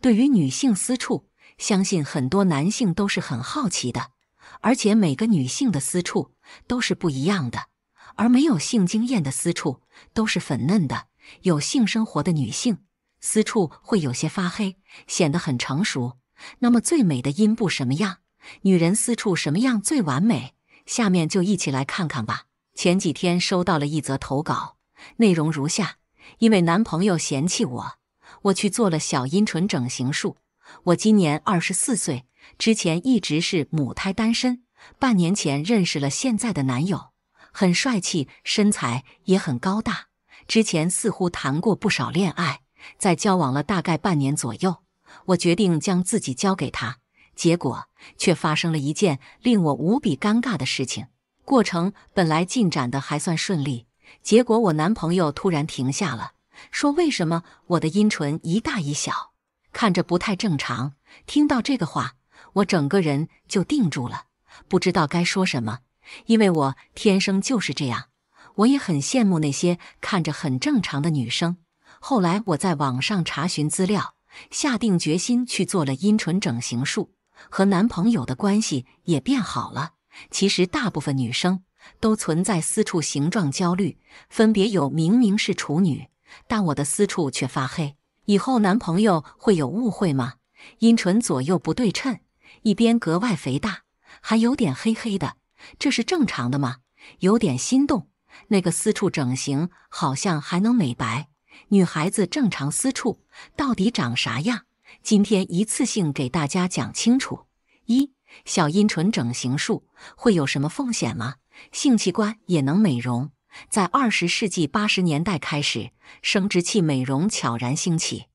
对于女性私处，相信很多男性都是很好奇的，而且每个女性的私处都是不一样的。而没有性经验的私处都是粉嫩的，有性生活的女性私处会有些发黑，显得很成熟。那么最美的阴部什么样？女人私处什么样最完美？下面就一起来看看吧。前几天收到了一则投稿，内容如下：因为男朋友嫌弃我。我去做了小阴唇整形术。我今年二十四岁，之前一直是母胎单身。半年前认识了现在的男友，很帅气，身材也很高大。之前似乎谈过不少恋爱，在交往了大概半年左右，我决定将自己交给他。结果却发生了一件令我无比尴尬的事情。过程本来进展的还算顺利，结果我男朋友突然停下了。说为什么我的阴唇一大一小，看着不太正常？听到这个话，我整个人就定住了，不知道该说什么，因为我天生就是这样。我也很羡慕那些看着很正常的女生。后来我在网上查询资料，下定决心去做了阴唇整形术，和男朋友的关系也变好了。其实大部分女生都存在私处形状焦虑，分别有明明是处女。但我的私处却发黑，以后男朋友会有误会吗？阴唇左右不对称，一边格外肥大，还有点黑黑的，这是正常的吗？有点心动，那个私处整形好像还能美白，女孩子正常私处到底长啥样？今天一次性给大家讲清楚。一，小阴唇整形术会有什么风险吗？性器官也能美容？在二十世纪八十年代开始，生殖器美容悄然兴起。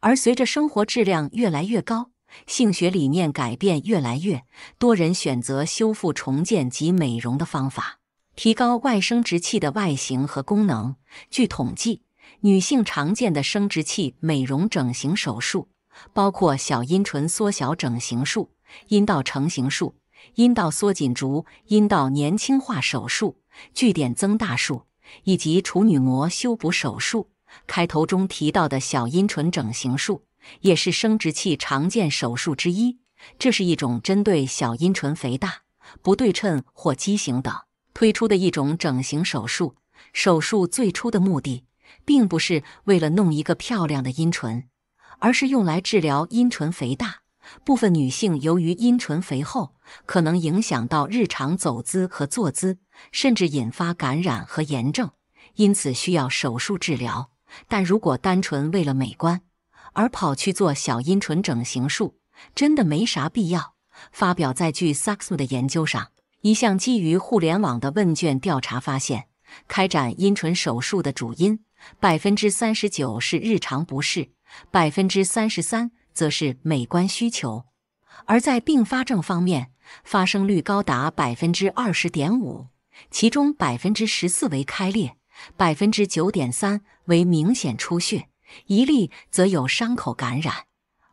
而随着生活质量越来越高，性学理念改变越来越多，人选择修复、重建及美容的方法，提高外生殖器的外形和功能。据统计，女性常见的生殖器美容整形手术包括小阴唇缩小整形术、阴道成形术。阴道缩紧术、阴道年轻化手术、聚点增大术以及处女膜修补手术，开头中提到的小阴唇整形术也是生殖器常见手术之一。这是一种针对小阴唇肥大、不对称或畸形等推出的一种整形手术。手术最初的目的，并不是为了弄一个漂亮的阴唇，而是用来治疗阴唇肥大。部分女性由于阴唇肥厚，可能影响到日常走姿和坐姿，甚至引发感染和炎症，因此需要手术治疗。但如果单纯为了美观而跑去做小阴唇整形术，真的没啥必要。发表在《据 Saks》的研究上，一项基于互联网的问卷调查发现，开展阴唇手术的主因，百分之三十九是日常不适，百分之三十三。则是美观需求，而在并发症方面，发生率高达百分之二十点五，其中百分之十四为开裂，百分之九点三为明显出血，一例则有伤口感染。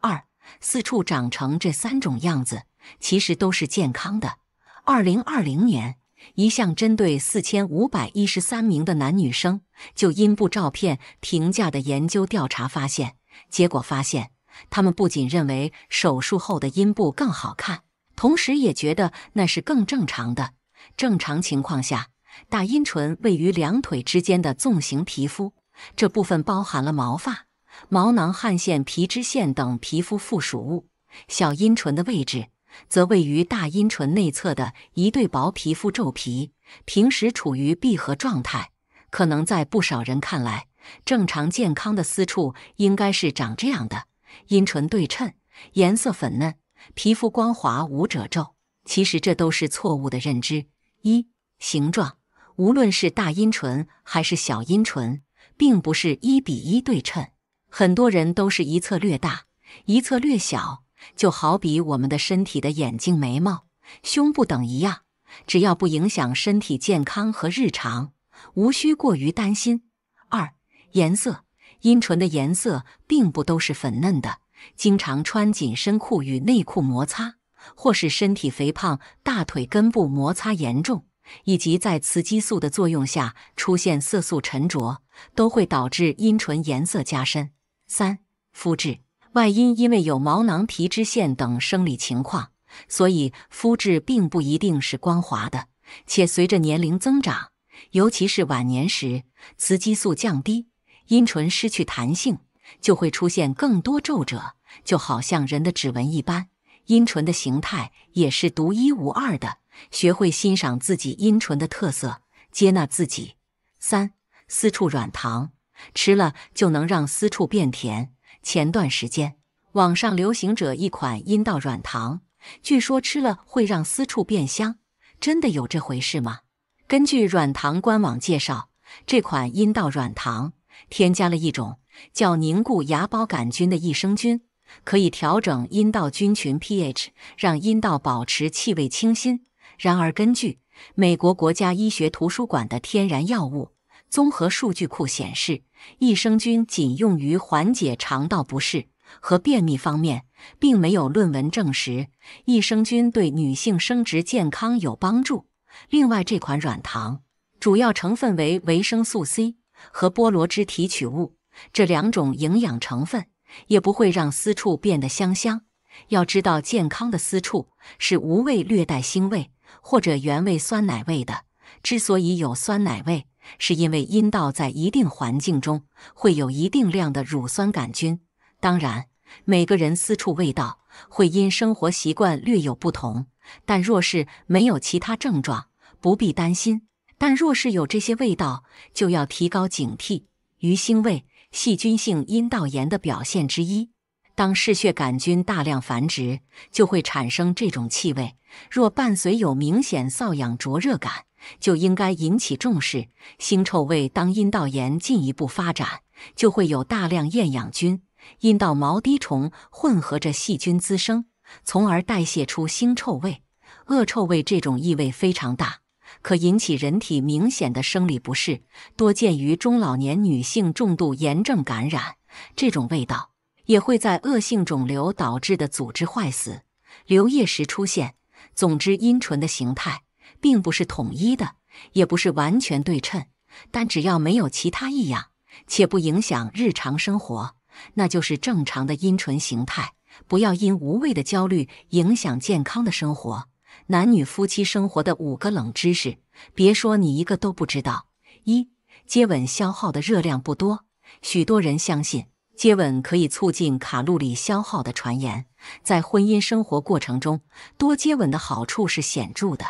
二四处长成这三种样子，其实都是健康的。二零二零年，一项针对四千五百一十三名的男女生就阴部照片评价的研究调查发现，结果发现。他们不仅认为手术后的阴部更好看，同时也觉得那是更正常的。正常情况下，大阴唇位于两腿之间的纵形皮肤，这部分包含了毛发、毛囊、汗腺、皮脂腺等皮肤附属物。小阴唇的位置则位于大阴唇内侧的一对薄皮肤皱皮，平时处于闭合状态。可能在不少人看来，正常健康的私处应该是长这样的。阴唇对称，颜色粉嫩，皮肤光滑无褶皱。其实这都是错误的认知。一、形状，无论是大阴唇还是小阴唇，并不是一比一对称，很多人都是一侧略大，一侧略小，就好比我们的身体的眼睛、眉毛、胸部等一样，只要不影响身体健康和日常，无需过于担心。二、颜色。阴唇的颜色并不都是粉嫩的，经常穿紧身裤与内裤摩擦，或是身体肥胖、大腿根部摩擦严重，以及在雌激素的作用下出现色素沉着，都会导致阴唇颜色加深。三、肤质外阴因为有毛囊、皮脂腺等生理情况，所以肤质并不一定是光滑的，且随着年龄增长，尤其是晚年时，雌激素降低。阴唇失去弹性，就会出现更多皱褶，就好像人的指纹一般。阴唇的形态也是独一无二的，学会欣赏自己阴唇的特色，接纳自己。三私处软糖吃了就能让私处变甜。前段时间网上流行着一款阴道软糖，据说吃了会让私处变香，真的有这回事吗？根据软糖官网介绍，这款阴道软糖。添加了一种叫凝固芽孢杆菌的益生菌，可以调整阴道菌群 pH，让阴道保持气味清新。然而，根据美国国家医学图书馆的天然药物综合数据库显示，益生菌仅用于缓解肠道不适和便秘方面，并没有论文证实益生菌对女性生殖健康有帮助。另外，这款软糖主要成分为维生素 C。和菠萝汁提取物这两种营养成分，也不会让私处变得香香。要知道，健康的私处是无味、略带腥味或者原味酸奶味的。之所以有酸奶味，是因为阴道在一定环境中会有一定量的乳酸杆菌。当然，每个人私处味道会因生活习惯略有不同，但若是没有其他症状，不必担心。但若是有这些味道，就要提高警惕。鱼腥味，细菌性阴道炎的表现之一。当嗜血杆菌大量繁殖，就会产生这种气味。若伴随有明显瘙痒、灼热感，就应该引起重视。腥臭味，当阴道炎进一步发展，就会有大量厌氧菌、阴道毛滴虫混合着细菌滋生，从而代谢出腥臭味、恶臭味。这种异味非常大。可引起人体明显的生理不适，多见于中老年女性重度炎症感染。这种味道也会在恶性肿瘤导致的组织坏死、流液时出现。总之，阴唇的形态并不是统一的，也不是完全对称。但只要没有其他异样，且不影响日常生活，那就是正常的阴唇形态。不要因无谓的焦虑影响健康的生活。男女夫妻生活的五个冷知识，别说你一个都不知道。一、接吻消耗的热量不多。许多人相信接吻可以促进卡路里消耗的传言，在婚姻生活过程中，多接吻的好处是显著的，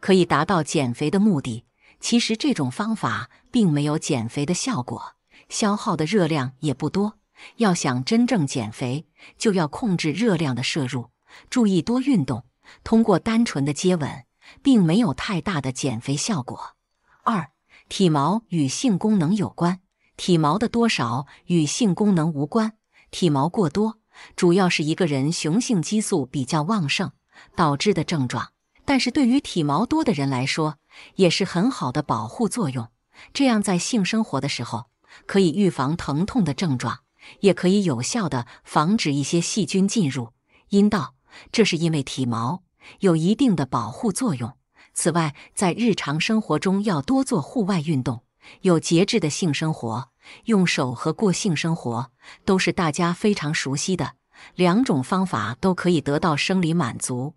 可以达到减肥的目的。其实这种方法并没有减肥的效果，消耗的热量也不多。要想真正减肥，就要控制热量的摄入，注意多运动。通过单纯的接吻，并没有太大的减肥效果。二，体毛与性功能有关，体毛的多少与性功能无关。体毛过多，主要是一个人雄性激素比较旺盛导致的症状。但是对于体毛多的人来说，也是很好的保护作用。这样在性生活的时候，可以预防疼痛的症状，也可以有效的防止一些细菌进入阴道。这是因为体毛有一定的保护作用。此外，在日常生活中要多做户外运动，有节制的性生活，用手和过性生活都是大家非常熟悉的两种方法，都可以得到生理满足。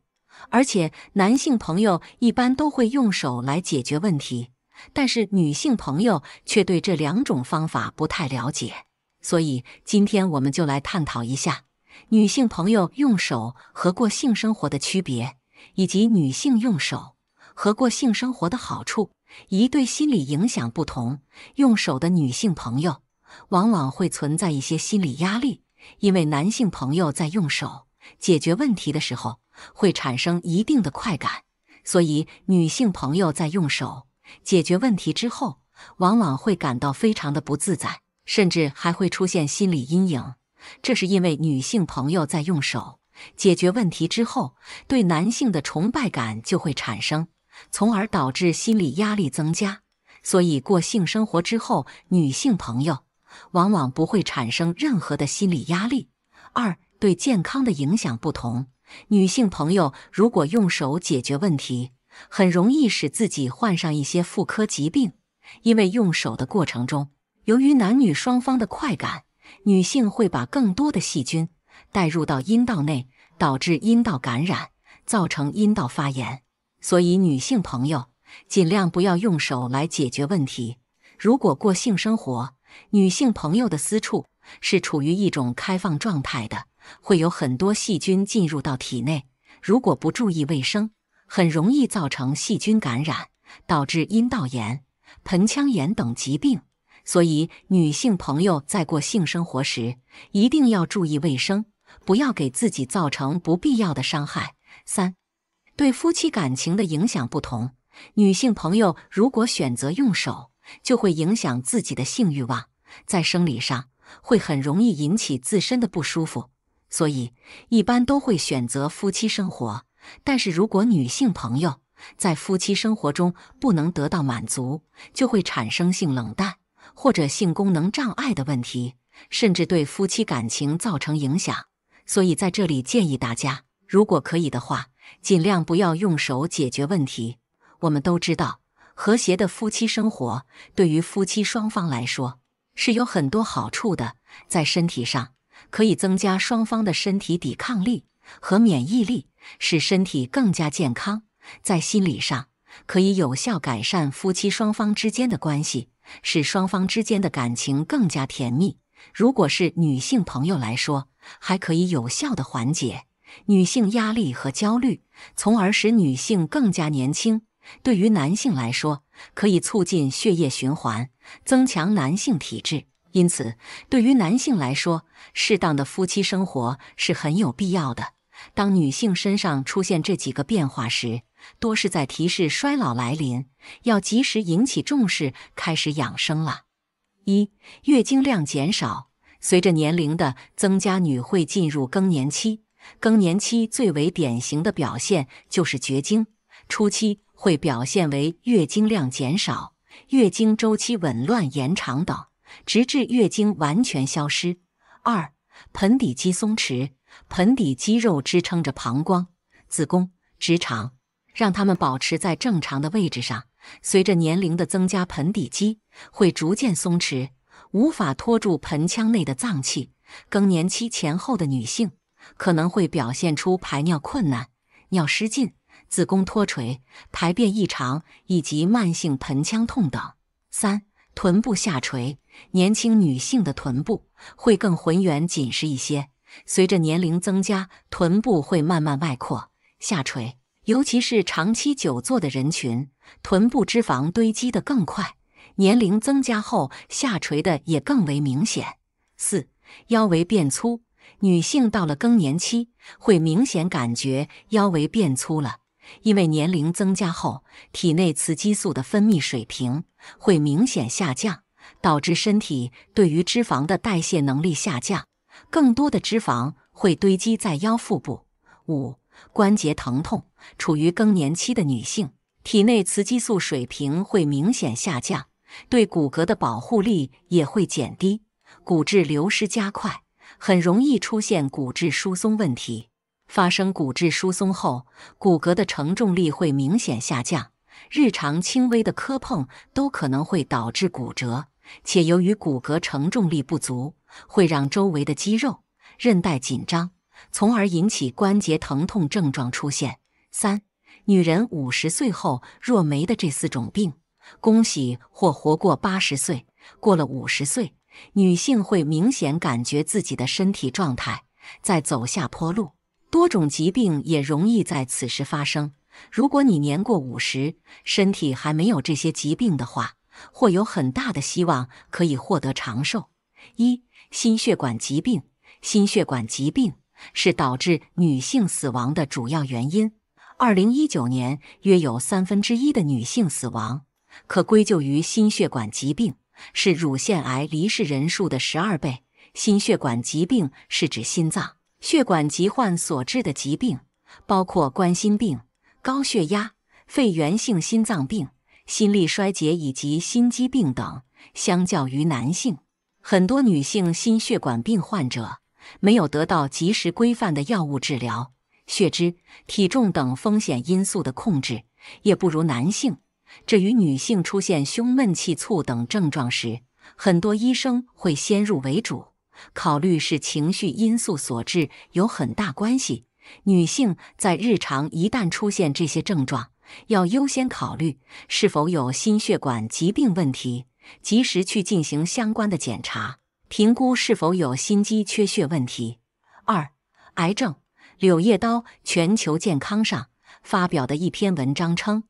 而且，男性朋友一般都会用手来解决问题，但是女性朋友却对这两种方法不太了解，所以今天我们就来探讨一下。女性朋友用手和过性生活的区别，以及女性用手和过性生活的好处，一对心理影响不同。用手的女性朋友往往会存在一些心理压力，因为男性朋友在用手解决问题的时候会产生一定的快感，所以女性朋友在用手解决问题之后，往往会感到非常的不自在，甚至还会出现心理阴影。这是因为女性朋友在用手解决问题之后，对男性的崇拜感就会产生，从而导致心理压力增加。所以过性生活之后，女性朋友往往不会产生任何的心理压力。二对健康的影响不同，女性朋友如果用手解决问题，很容易使自己患上一些妇科疾病，因为用手的过程中，由于男女双方的快感。女性会把更多的细菌带入到阴道内，导致阴道感染，造成阴道发炎。所以，女性朋友尽量不要用手来解决问题。如果过性生活，女性朋友的私处是处于一种开放状态的，会有很多细菌进入到体内。如果不注意卫生，很容易造成细菌感染，导致阴道炎、盆腔炎等疾病。所以，女性朋友在过性生活时一定要注意卫生，不要给自己造成不必要的伤害。三，对夫妻感情的影响不同。女性朋友如果选择用手，就会影响自己的性欲望，在生理上会很容易引起自身的不舒服，所以一般都会选择夫妻生活。但是如果女性朋友在夫妻生活中不能得到满足，就会产生性冷淡。或者性功能障碍的问题，甚至对夫妻感情造成影响，所以在这里建议大家，如果可以的话，尽量不要用手解决问题。我们都知道，和谐的夫妻生活对于夫妻双方来说是有很多好处的。在身体上，可以增加双方的身体抵抗力和免疫力，使身体更加健康；在心理上，可以有效改善夫妻双方之间的关系。使双方之间的感情更加甜蜜。如果是女性朋友来说，还可以有效的缓解女性压力和焦虑，从而使女性更加年轻。对于男性来说，可以促进血液循环，增强男性体质。因此，对于男性来说，适当的夫妻生活是很有必要的。当女性身上出现这几个变化时，多是在提示衰老来临，要及时引起重视，开始养生了。一、月经量减少，随着年龄的增加，女会进入更年期。更年期最为典型的表现就是绝经，初期会表现为月经量减少、月经周期紊乱、延长等，直至月经完全消失。二、盆底肌松弛，盆底肌肉支撑着膀胱、子宫、直肠。让他们保持在正常的位置上。随着年龄的增加，盆底肌会逐渐松弛，无法拖住盆腔内的脏器。更年期前后的女性可能会表现出排尿困难、尿失禁、子宫脱垂、排便异常以及慢性盆腔痛等。三、臀部下垂。年轻女性的臀部会更浑圆紧实一些，随着年龄增加，臀部会慢慢外扩下垂。尤其是长期久坐的人群，臀部脂肪堆积的更快，年龄增加后下垂的也更为明显。四、腰围变粗，女性到了更年期会明显感觉腰围变粗了，因为年龄增加后，体内雌激素的分泌水平会明显下降，导致身体对于脂肪的代谢能力下降，更多的脂肪会堆积在腰腹部。五。关节疼痛，处于更年期的女性体内雌激素水平会明显下降，对骨骼的保护力也会减低，骨质流失加快，很容易出现骨质疏松问题。发生骨质疏松后，骨骼的承重力会明显下降，日常轻微的磕碰都可能会导致骨折，且由于骨骼承重力不足，会让周围的肌肉、韧带紧张。从而引起关节疼痛症状出现。三、女人五十岁后若没的这四种病，恭喜或活过八十岁。过了五十岁，女性会明显感觉自己的身体状态在走下坡路，多种疾病也容易在此时发生。如果你年过五十，身体还没有这些疾病的话，或有很大的希望可以获得长寿。一、心血管疾病，心血管疾病。是导致女性死亡的主要原因。二零一九年，约有三分之一的女性死亡可归咎于心血管疾病，是乳腺癌离世人数的十二倍。心血管疾病是指心脏血管疾患所致的疾病，包括冠心病、高血压、肺源性心脏病、心力衰竭以及心肌病等。相较于男性，很多女性心血管病患者。没有得到及时规范的药物治疗，血脂、体重等风险因素的控制也不如男性。这与女性出现胸闷气促等症状时，很多医生会先入为主，考虑是情绪因素所致，有很大关系。女性在日常一旦出现这些症状，要优先考虑是否有心血管疾病问题，及时去进行相关的检查。评估是否有心肌缺血问题。二，癌症，《柳叶刀：全球健康》上发表的一篇文章称，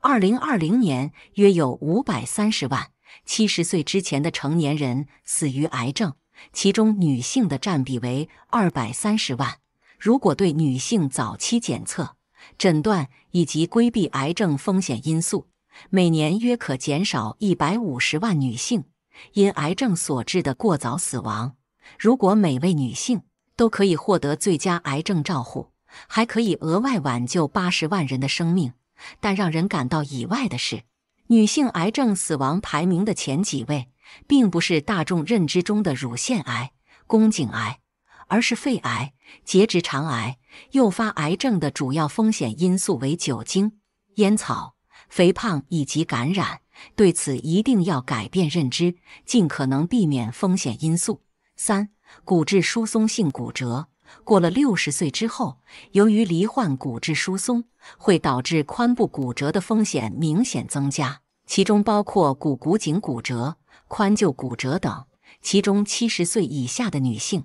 二零二零年约有五百三十万七十岁之前的成年人死于癌症，其中女性的占比为二百三十万。如果对女性早期检测、诊断以及规避癌症风险因素，每年约可减少一百五十万女性。因癌症所致的过早死亡。如果每位女性都可以获得最佳癌症照护，还可以额外挽救八十万人的生命。但让人感到意外的是，女性癌症死亡排名的前几位，并不是大众认知中的乳腺癌、宫颈癌，而是肺癌、结直肠癌。诱发癌症的主要风险因素为酒精、烟草、肥胖以及感染。对此一定要改变认知，尽可能避免风险因素。三、骨质疏松性骨折过了六十岁之后，由于罹患骨质疏松，会导致髋部骨折的风险明显增加，其中包括股骨颈骨折、髋臼骨折等。其中，七十岁以下的女性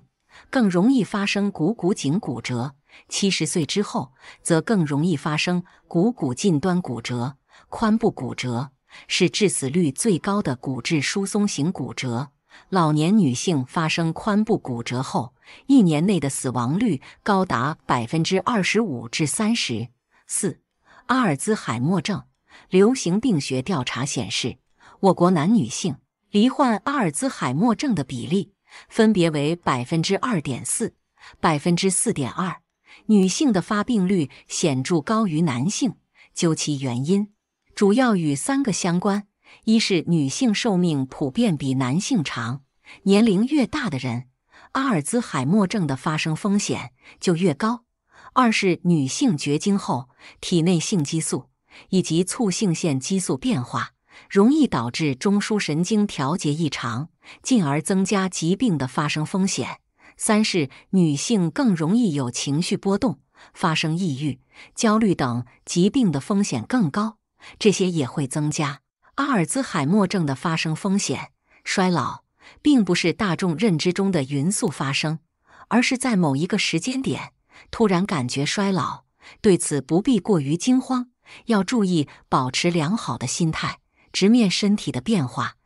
更容易发生股骨颈骨折，七十岁之后则更容易发生股骨近端骨折、髋部骨折。是致死率最高的骨质疏松型骨折。老年女性发生髋部骨折后，一年内的死亡率高达百分之二十五至三十四。阿尔兹海默症流行病学调查显示，我国男女性罹患阿尔兹海默症的比例分别为百分之二点四、百分之四点二，女性的发病率显著高于男性。究其原因。主要与三个相关：一是女性寿命普遍比男性长，年龄越大的人，阿尔兹海默症的发生风险就越高；二是女性绝经后体内性激素以及促性腺激素变化，容易导致中枢神经调节异常，进而增加疾病的发生风险；三是女性更容易有情绪波动，发生抑郁、焦虑等疾病的风险更高。这些也会增加阿尔兹海默症的发生风险。衰老并不是大众认知中的匀速发生，而是在某一个时间点突然感觉衰老。对此不必过于惊慌，要注意保持良好的心态，直面身体的变化。